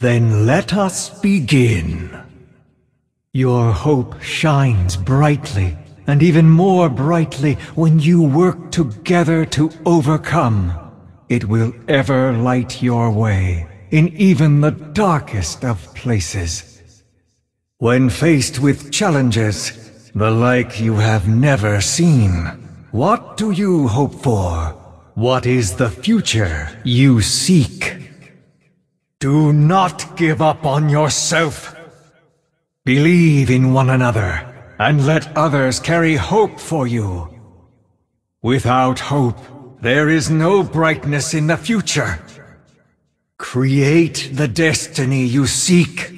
Then let us begin. Your hope shines brightly, and even more brightly when you work together to overcome. It will ever light your way, in even the darkest of places. When faced with challenges, the like you have never seen, what do you hope for? What is the future you seek? Do not give up on yourself. Believe in one another, and let others carry hope for you. Without hope, there is no brightness in the future. Create the destiny you seek.